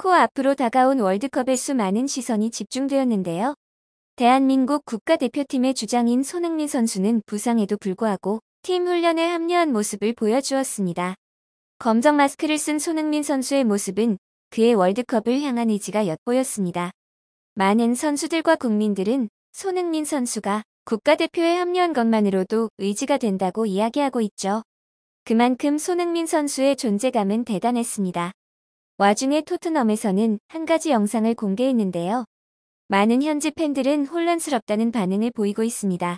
코 앞으로 다가온 월드컵에 수많은 시선이 집중되었는데요. 대한민국 국가대표팀의 주장인 손흥민 선수는 부상에도 불구하고 팀 훈련에 합류한 모습을 보여주었습니다. 검정 마스크를 쓴 손흥민 선수의 모습은 그의 월드컵을 향한 의지가 엿보였습니다. 많은 선수들과 국민들은 손흥민 선수가 국가대표에 합류한 것만으로도 의지가 된다고 이야기하고 있죠. 그만큼 손흥민 선수의 존재감은 대단했습니다. 와중에 토트넘에서는 한 가지 영상을 공개했는데요. 많은 현지 팬들은 혼란스럽다는 반응을 보이고 있습니다.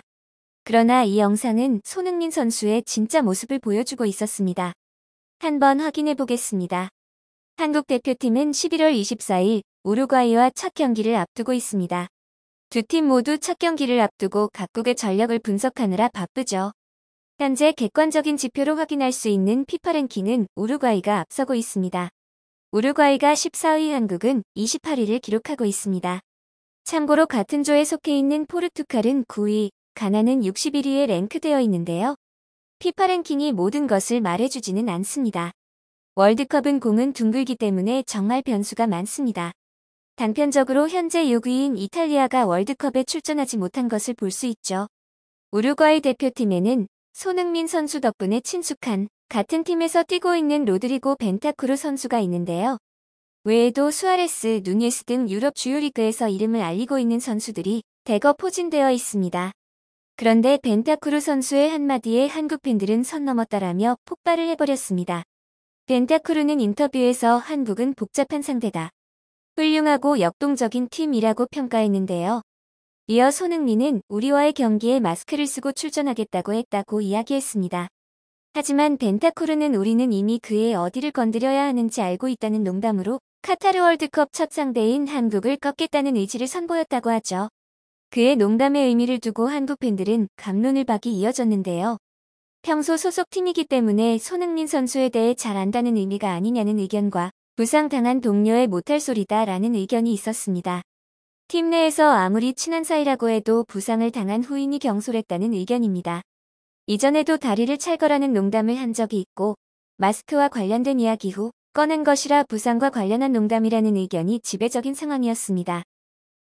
그러나 이 영상은 손흥민 선수의 진짜 모습을 보여주고 있었습니다. 한번 확인해 보겠습니다. 한국 대표팀은 11월 24일 우루과이와 첫 경기를 앞두고 있습니다. 두 팀 모두 첫 경기를 앞두고 각국의 전력을 분석하느라 바쁘죠. 현재 객관적인 지표로 확인할 수 있는 피파 랭킹은 우루과이가 앞서고 있습니다. 우루과이가 14위 한국은 28위를 기록하고 있습니다. 참고로 같은 조에 속해 있는 포르투갈은 9위, 가나는 61위에 랭크되어 있는데요. 피파 랭킹이 모든 것을 말해주지는 않습니다. 월드컵은 공은 둥글기 때문에 정말 변수가 많습니다. 단편적으로 현재 6위인 이탈리아가 월드컵에 출전하지 못한 것을 볼 수 있죠. 우루과이 대표팀에는 손흥민 선수 덕분에 친숙한 같은 팀에서 뛰고 있는 로드리고 벤타쿠르 선수가 있는데요. 외에도 수아레스, 누니스 등 유럽 주요 리그에서 이름을 알리고 있는 선수들이 대거 포진되어 있습니다. 그런데 벤타쿠르 선수의 한마디에 한국 팬들은 선 넘었다라며 폭발을 해버렸습니다. 벤타쿠르는 인터뷰에서 한국은 복잡한 상대다. 훌륭하고 역동적인 팀이라고 평가했는데요. 이어 손흥민은 우리와의 경기에 마스크를 쓰고 출전하겠다고 했다고 이야기했습니다. 하지만 벤타쿠르는 우리는 이미 그의 어디를 건드려야 하는지 알고 있다는 농담으로 카타르 월드컵 첫 상대인 한국을 꺾겠다는 의지를 선보였다고 하죠. 그의 농담의 의미를 두고 한국 팬들은 감론을 박이 이어졌는데요. 평소 소속팀이기 때문에 손흥민 선수에 대해 잘 안다는 의미가 아니냐는 의견과 부상당한 동료의 못할 소리다 라는 의견이 있었습니다. 팀 내에서 아무리 친한 사이라고 해도 부상을 당한 후인이 경솔했다는 의견입니다. 이전에도 다리를 찰거라는 농담을 한 적이 있고 마스크와 관련된 이야기 후 꺼낸 것이라 부상과 관련한 농담이라는 의견이 지배적인 상황이었습니다.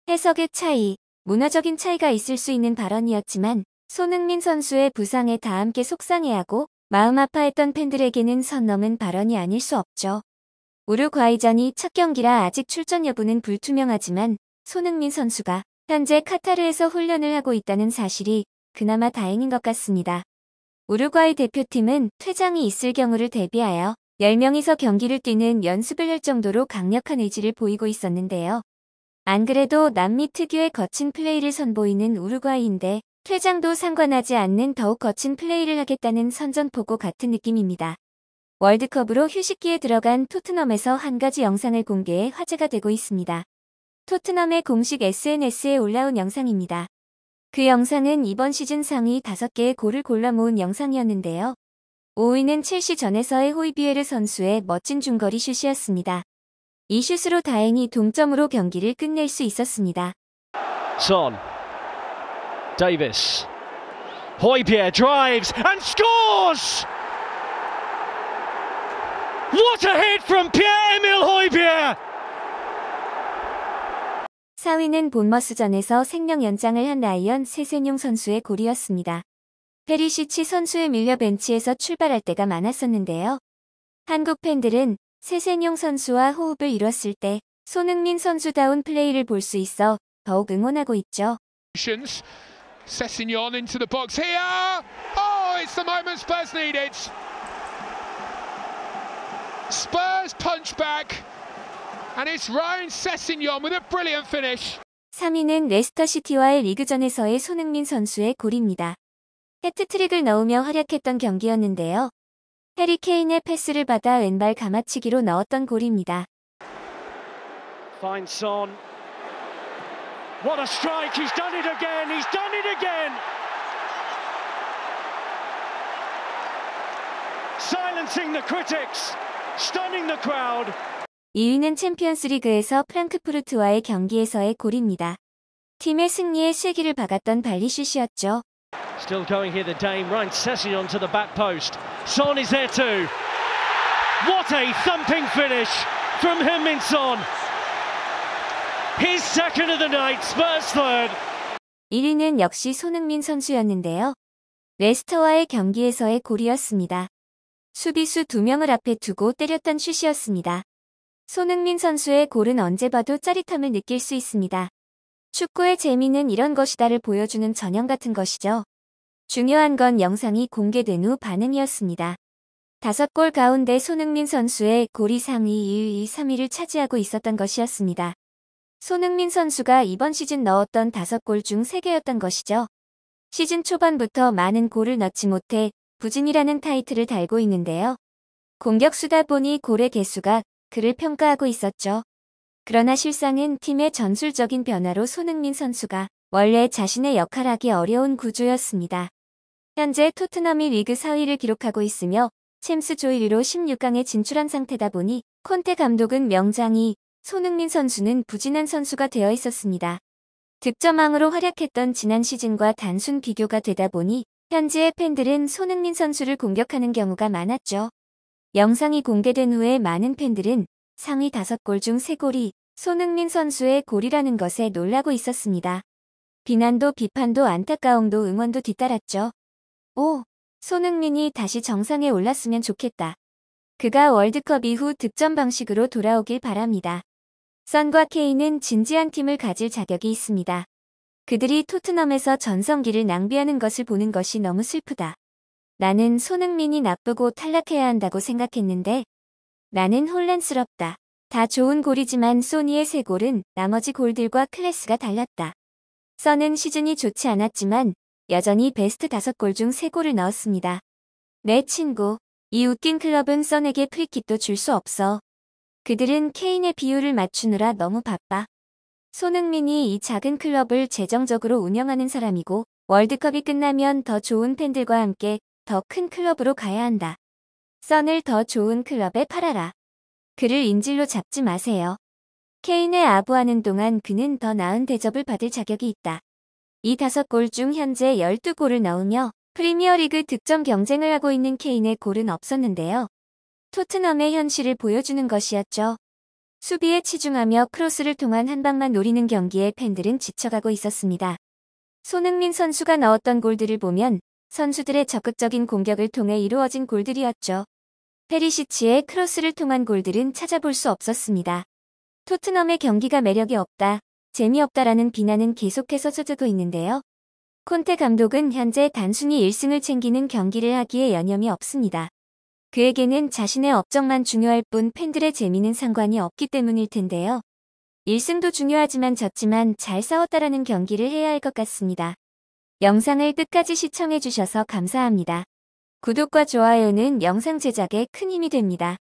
해석의 차이, 문화적인 차이가 있을 수 있는 발언이었지만 손흥민 선수의 부상에 다 함께 속상해하고 마음 아파했던 팬들에게는 선 넘은 발언이 아닐 수 없죠. 우루과이전이 첫 경기라 아직 출전 여부는 불투명하지만 손흥민 선수가 현재 카타르에서 훈련을 하고 있다는 사실이 그나마 다행인 것 같습니다. 우루과이 대표팀은 퇴장이 있을 경우를 대비하여 10명이서 경기를 뛰는 연습을 할 정도로 강력한 의지를 보이고 있었는데요. 안 그래도 남미 특유의 거친 플레이를 선보이는 우루과이인데 퇴장도 상관하지 않는 더욱 거친 플레이를 하겠다는 선전포고 같은 느낌입니다. 월드컵으로 휴식기에 들어간 토트넘에서 한 가지 영상을 공개해 화제가 되고 있습니다. 토트넘의 공식 SNS에 올라온 영상입니다. 그 영상은 이번 시즌 상위 5개의 골을 골라 모은 영상이었는데요. 5위는 첼시 전에서의 호이비에르 선수의 멋진 중거리 슛이었습니다. 이 슛으로 다행히 동점으로 경기를 끝낼 수 있었습니다. Son, Davis, h o y b i e and scores! What a hit from Pierre-Emile Hoybier! 4위는 본머스전에서 생명 연장을 한 라이언 세세뇽 선수의 골이었습니다. 페리시치 선수에 밀려 벤치에서 출발할 때가 많았었는데요. 한국 팬들은 세세뇽 선수와 호흡을 이뤘을 때 손흥민 선수다운 플레이를 볼 수 있어 더욱 응원하고 있죠. Sessignon into the box here. Oh, it's the moment Spurs needed. Spurs punch back. And it's Ryan Sessegnon with a brilliant finish. 3위는 레스터시티와의 리그전에서의 손흥민 선수의 골입니다. 해트트릭을 넣으며 활약했던 경기였는데요. 해리 케인의 패스를 받아 왼발 감아치기로 넣었던 골입니다. Finds Son. What a strike! He's done it again! He's done it again! Silencing the critics, stunning the crowd, 2위는 챔피언스리그에서 프랑크푸르트와의 경기에서의 골입니다. 팀의 승리에 실기를 박았던 발리슛이었죠. Still going here, the Dame runs Sessignon to the back post. Son is there too. What a thumping finish from Heung-min Son. His second of the night, Spurs third. 1위는 역시 손흥민 선수였는데요. 레스터와의 경기에서의 골이었습니다. 수비수 2명을 앞에 두고 때렸던 슛이었습니다. 손흥민 선수의 골은 언제 봐도 짜릿함을 느낄 수 있습니다. 축구의 재미는 이런 것이다를 보여주는 전형 같은 것이죠. 중요한 건 영상이 공개된 후 반응이었습니다. 다섯 골 가운데 손흥민 선수의 골이 상위 2위, 3위를 차지하고 있었던 것이었습니다. 손흥민 선수가 이번 시즌 넣었던 다섯 골중 3개였던 것이죠. 시즌 초반부터 많은 골을 넣지 못해 부진이라는 타이틀을 달고 있는데요. 공격수다 보니 골의 개수가 그를 평가하고 있었죠. 그러나 실상은 팀의 전술적인 변화로 손흥민 선수가 원래 자신의 역할하기 어려운 구조였습니다. 현재 토트넘이 리그 4위를 기록하고 있으며 챔스 조이위로 16강에 진출한 상태다 보니 콘테 감독은 명장이 손흥민 선수는 부진한 선수가 되어 있었습니다. 득점왕으로 활약했던 지난 시즌과 단순 비교가 되다 보니 현지의 팬들은 손흥민 선수를 공격하는 경우가 많았죠. 영상이 공개된 후에 많은 팬들은 상위 5골 중 3골이 손흥민 선수의 골이라는 것에 놀라고 있었습니다. 비난도 비판도 안타까움도 응원도 뒤따랐죠. 오, 손흥민이 다시 정상에 올랐으면 좋겠다. 그가 월드컵 이후 득점 방식으로 돌아오길 바랍니다. 선과 케인은 진지한 팀을 가질 자격이 있습니다. 그들이 토트넘에서 전성기를 낭비하는 것을 보는 것이 너무 슬프다. 나는 손흥민이 나쁘고 탈락해야 한다고 생각했는데 나는 혼란스럽다. 다 좋은 골이지만 소니의 세 골은 나머지 골들과 클래스가 달랐다. 써는 시즌이 좋지 않았지만 여전히 베스트 5골 중 3골을 넣었습니다. 내 네 친구, 이 웃긴 클럽은 써에게 프리킥도 줄 수 없어. 그들은 케인의 비율을 맞추느라 너무 바빠. 손흥민이 이 작은 클럽을 재정적으로 운영하는 사람이고 월드컵이 끝나면 더 좋은 팬들과 함께 더큰 클럽으로 가야 한다. 썬을 더 좋은 클럽에 팔아라. 그를 인질로 잡지 마세요. 케인에 아부하는 동안 그는 더 나은 대접을 받을 자격이 있다. 이 다섯 골 중 현재 12골을 넣으며 프리미어리그 득점 경쟁을 하고 있는 케인의 골은 없었는데요. 토트넘의 현실을 보여주는 것이었죠. 수비에 치중하며 크로스를 통한 한 방만 노리는 경기에 팬들은 지쳐가고 있었습니다. 손흥민 선수가 넣었던 골들을 보면 선수들의 적극적인 공격을 통해 이루어진 골들이었죠. 페리시치의 크로스를 통한 골들은 찾아볼 수 없었습니다. 토트넘의 경기가 매력이 없다, 재미없다라는 비난은 계속해서 쏟아지고 있는데요. 콘테 감독은 현재 단순히 1승을 챙기는 경기를 하기에 여념이 없습니다. 그에게는 자신의 업적만 중요할 뿐 팬들의 재미는 상관이 없기 때문일 텐데요. 1승도 중요하지만 졌지만 잘 싸웠다라는 경기를 해야 할 것 같습니다. 영상을 끝까지 시청해주셔서 감사합니다. 구독과 좋아요는 영상 제작에 큰 힘이 됩니다.